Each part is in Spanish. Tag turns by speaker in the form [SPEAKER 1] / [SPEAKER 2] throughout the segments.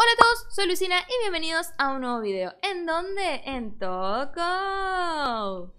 [SPEAKER 1] Hola a todos, soy Lucina y bienvenidos a un nuevo video. ¿En dónde? En Toco.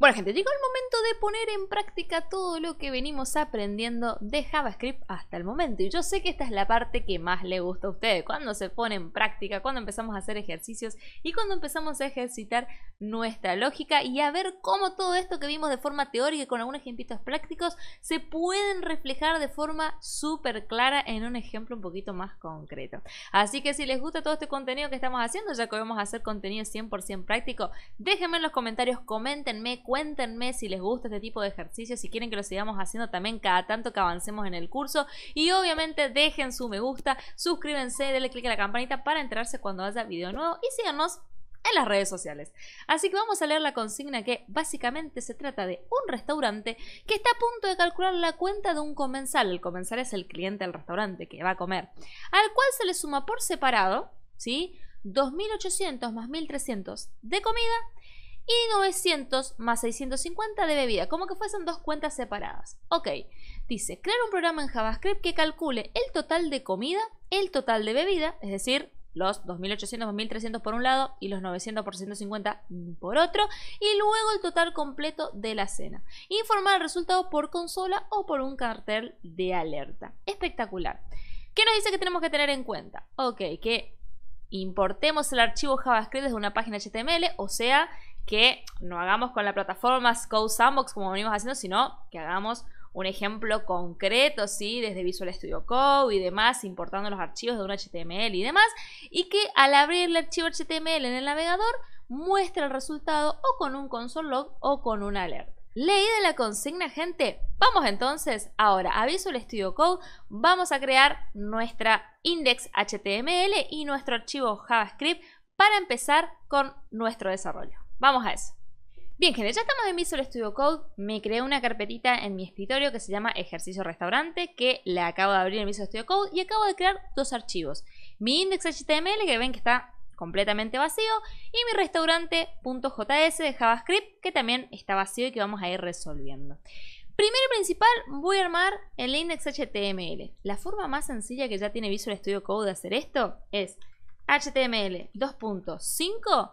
[SPEAKER 1] Bueno gente, llegó el momento de poner en práctica todo lo que venimos aprendiendo de JavaScript hasta el momento. Y yo sé que esta es la parte que más le gusta a ustedes, cuando se pone en práctica, cuando empezamos a hacer ejercicios y cuando empezamos a ejercitar nuestra lógica y a ver cómo todo esto que vimos de forma teórica y con algunos ejemplitos prácticos se pueden reflejar de forma súper clara en un ejemplo un poquito más concreto. Así que si les gusta todo este contenido que estamos haciendo, ya que vamos a hacer contenido 100% práctico, déjenme en los comentarios, coméntenme, cuéntenme si les gusta gusta este tipo de ejercicios, si quieren que lo sigamos haciendo también cada tanto que avancemos en el curso. Y obviamente dejen su me gusta, suscríbanse, denle click a la campanita para enterarse cuando haya video nuevo y síganos en las redes sociales. Así que vamos a leer la consigna que básicamente se trata de un restaurante que está a punto de calcular la cuenta de un comensal. El comensal es el cliente del restaurante que va a comer, al cual se le suma por separado, ¿sí? 2.800 más 1.300 de comida y 900 más 650 de bebida, como que fuesen dos cuentas separadas. Ok, dice, crear un programa en JavaScript que calcule el total de comida, el total de bebida, es decir, los 2.800, 2.300 por un lado y los 900 por 150 por otro, y luego el total completo de la cena. Informar el resultado por consola o por un cartel de alerta. Espectacular. ¿Qué nos dice que tenemos que tener en cuenta? Ok, que importemos el archivo JavaScript desde una página HTML, o sea, que no hagamos con la plataforma Code Sandbox como venimos haciendo, sino que hagamos un ejemplo concreto, ¿sí? Desde Visual Studio Code y demás, importando los archivos de un HTML y demás, y que al abrir el archivo HTML en el navegador muestre el resultado o con un console log o con una alerta. de la consigna, gente, vamos entonces ahora a Visual Studio Code, vamos a crear nuestra index HTML y nuestro archivo JavaScript para empezar con nuestro desarrollo. Vamos a eso. Bien, gente, ya estamos en Visual Studio Code. Me creé una carpetita en mi escritorio que se llama Ejercicio Restaurante, que la acabo de abrir en Visual Studio Code y acabo de crear dos archivos. Mi index.html, que ven que está completamente vacío, y mi restaurante.js de JavaScript, que también está vacío y que vamos a ir resolviendo. Primero y principal, voy a armar el index.html. La forma más sencilla que ya tiene Visual Studio Code de hacer esto es HTML 2.5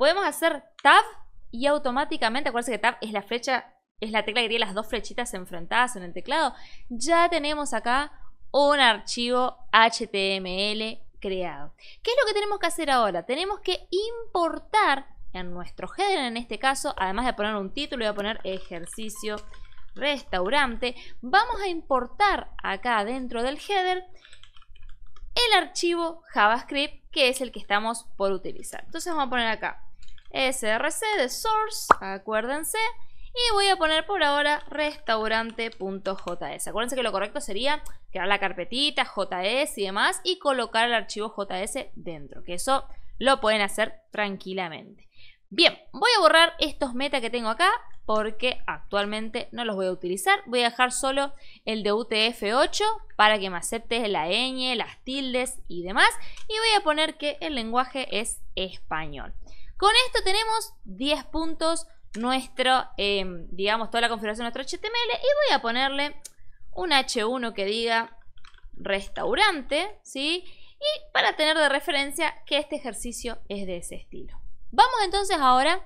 [SPEAKER 1] Podemos hacer tab y automáticamente, acuérdense que tab es la flecha, es la tecla que tiene las dos flechitas enfrentadas en el teclado. Ya tenemos acá un archivo HTML creado. ¿Qué es lo que tenemos que hacer ahora? Tenemos que importar en nuestro header en este caso, además de poner un título, voy a poner ejercicio restaurante. Vamos a importar acá dentro del header el archivo JavaScript que es el que estamos por utilizar. Entonces vamos a poner acá src de source, acuérdense. Y voy a poner por ahora restaurante.js. Acuérdense que lo correcto sería crear la carpetita, JS y demás, y colocar el archivo JS dentro, que eso lo pueden hacer tranquilamente. Bien, voy a borrar estos meta que tengo acá porque actualmente no los voy a utilizar. Voy a dejar solo el de UTF-8 para que me acepte la ñ, las tildes y demás. Y voy a poner que el lenguaje es español. Con esto tenemos 10 puntos nuestro, em, digamos, toda la configuración de nuestro HTML y voy a ponerle un H1 que diga restaurante, ¿sí? Y para tener de referencia que este ejercicio es de ese estilo. Vamos entonces ahora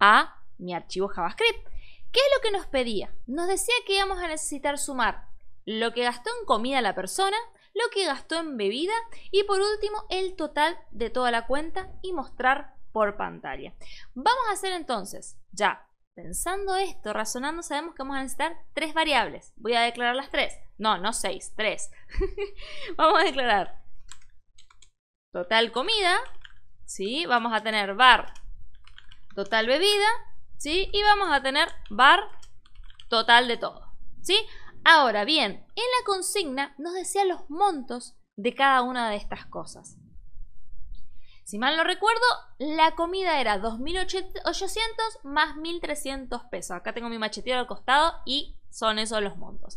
[SPEAKER 1] a mi archivo JavaScript. ¿Qué es lo que nos pedía? Nos decía que íbamos a necesitar sumar lo que gastó en comida la persona, lo que gastó en bebida y por último el total de toda la cuenta y mostrar por pantalla. Vamos a hacer entonces, ya pensando esto, razonando, sabemos que vamos a necesitar tres variables. Voy a declarar las tres. No, no seis, tres. vamos a declarar total comida, ¿sí? Vamos a tener bar total bebida, ¿sí? Y vamos a tener bar total de todo, ¿sí? Ahora bien, en la consigna nos decía los montos de cada una de estas cosas. Si mal no recuerdo, la comida era 2.800 más 1.300 pesos. Acá tengo mi machetero al costado y son esos los montos.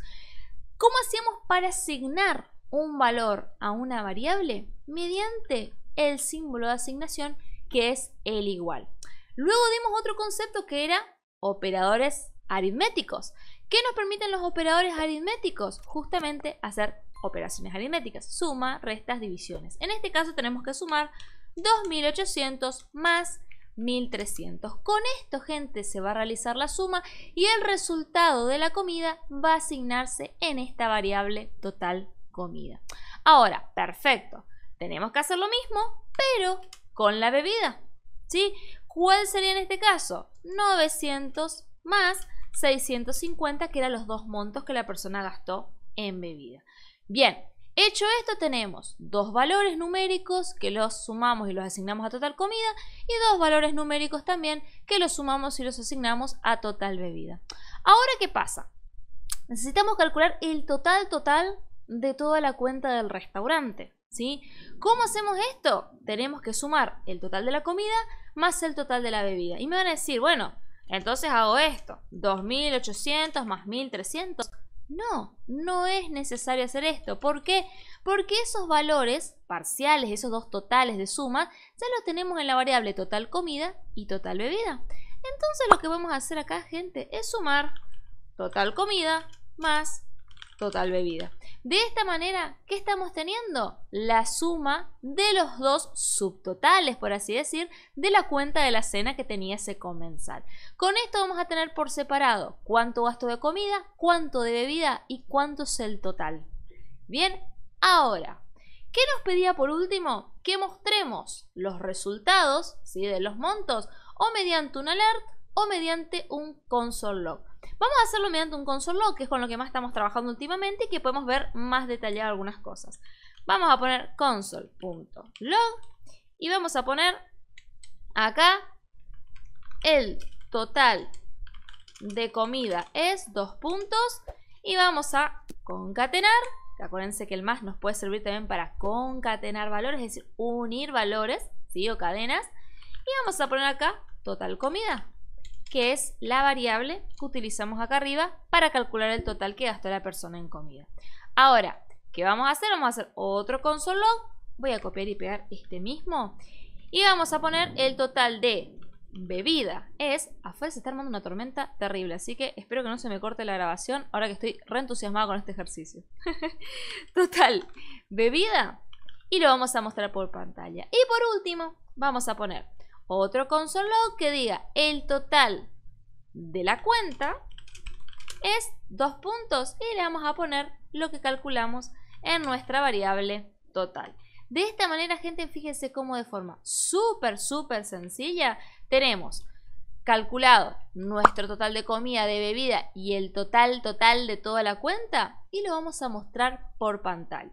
[SPEAKER 1] ¿Cómo hacíamos para asignar un valor a una variable? Mediante el símbolo de asignación que es el igual. Luego dimos otro concepto que era operadores aritméticos. ¿Qué nos permiten los operadores aritméticos? Justamente hacer operaciones aritméticas, suma, restas, divisiones. En este caso tenemos que sumar 2.800 más 1.300. Con esto, gente, se va a realizar la suma y el resultado de la comida va a asignarse en esta variable total comida. Ahora, perfecto. Tenemos que hacer lo mismo, pero con la bebida. ¿Sí? ¿Cuál sería en este caso? 900 más 650, que eran los dos montos que la persona gastó en bebida. Bien, Hecho esto tenemos dos valores numéricos que los sumamos y los asignamos a total comida y dos valores numéricos también que los sumamos y los asignamos a total bebida. Ahora, ¿qué pasa? Necesitamos calcular el total total de toda la cuenta del restaurante. ¿sí? ¿Cómo hacemos esto? Tenemos que sumar el total de la comida más el total de la bebida. Y me van a decir, bueno, entonces hago esto, 2.800 más 1.300 no, no es necesario hacer esto. ¿Por qué? Porque esos valores parciales, esos dos totales de suma, ya los tenemos en la variable total comida y total bebida. Entonces lo que vamos a hacer acá, gente, es sumar total comida más total bebida. De esta manera, ¿qué estamos teniendo? La suma de los dos subtotales, por así decir, de la cuenta de la cena que tenía ese comensal. Con esto vamos a tener por separado cuánto gasto de comida, cuánto de bebida y cuánto es el total. Bien, ahora, ¿qué nos pedía por último? Que mostremos los resultados ¿sí? de los montos o mediante un alert o mediante un console log. Vamos a hacerlo mediante un console.log que es con lo que más estamos trabajando últimamente y que podemos ver más detallado algunas cosas. Vamos a poner console.log y vamos a poner acá el total de comida es dos puntos y vamos a concatenar. Acuérdense que el más nos puede servir también para concatenar valores, es decir, unir valores, ¿sí? O cadenas. Y vamos a poner acá total comida que es la variable que utilizamos acá arriba para calcular el total que gastó la persona en comida. Ahora, ¿qué vamos a hacer? Vamos a hacer otro console Voy a copiar y pegar este mismo. Y vamos a poner el total de bebida. Es, afuera se está armando una tormenta terrible, así que espero que no se me corte la grabación ahora que estoy reentusiasmada con este ejercicio. total, bebida. Y lo vamos a mostrar por pantalla. Y por último, vamos a poner otro console que diga el total de la cuenta es dos puntos y le vamos a poner lo que calculamos en nuestra variable total. De esta manera, gente, fíjense cómo de forma súper, súper sencilla tenemos calculado nuestro total de comida, de bebida y el total total de toda la cuenta y lo vamos a mostrar por pantalla.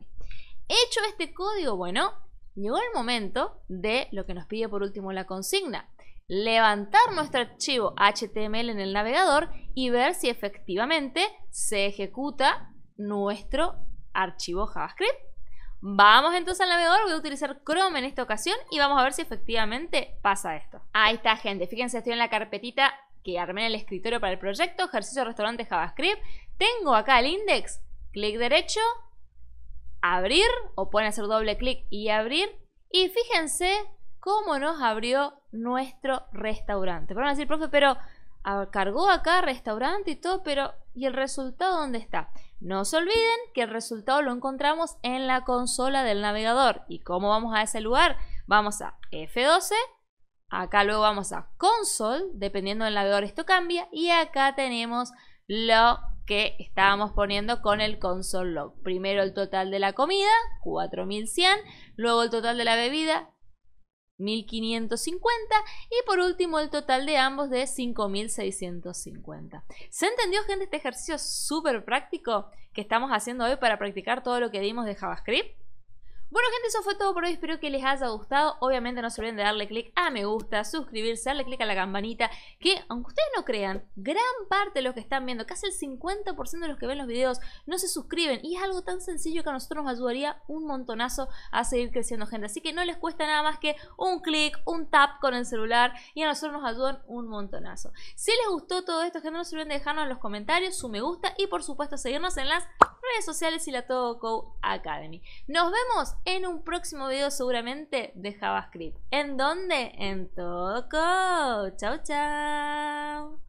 [SPEAKER 1] Hecho este código, bueno, llegó el momento de lo que nos pide por último la consigna. Levantar nuestro archivo HTML en el navegador y ver si efectivamente se ejecuta nuestro archivo JavaScript. Vamos entonces al navegador, voy a utilizar Chrome en esta ocasión y vamos a ver si efectivamente pasa esto. Ahí está gente, fíjense estoy en la carpetita que armé en el escritorio para el proyecto, ejercicio restaurante JavaScript. Tengo acá el index, clic derecho, abrir o pueden hacer doble clic y abrir. Y fíjense cómo nos abrió nuestro restaurante. Pueden decir, profe, pero cargó acá restaurante y todo, pero ¿y el resultado dónde está? No se olviden que el resultado lo encontramos en la consola del navegador. ¿Y cómo vamos a ese lugar? Vamos a F12, acá luego vamos a console, dependiendo del navegador esto cambia, y acá tenemos lo que estábamos poniendo con el console log. Primero el total de la comida, 4100, luego el total de la bebida, 1550 y por último el total de ambos de 5650. ¿Se entendió gente este ejercicio súper práctico que estamos haciendo hoy para practicar todo lo que dimos de JavaScript? Bueno gente, eso fue todo por hoy, espero que les haya gustado. Obviamente no se olviden de darle click a me gusta, suscribirse, darle click a la campanita, que aunque ustedes no crean, gran parte de los que están viendo, casi el 50% de los que ven los videos, no se suscriben y es algo tan sencillo que a nosotros nos ayudaría un montonazo a seguir creciendo gente. Así que no les cuesta nada más que un clic, un tap con el celular y a nosotros nos ayudan un montonazo. Si les gustó todo esto, gente, no se olviden de dejarnos en los comentarios su me gusta y por supuesto seguirnos en las redes sociales y la Todo Academy. Nos vemos en un próximo video seguramente de JavaScript. ¿En dónde? En Toco. Chao, chao.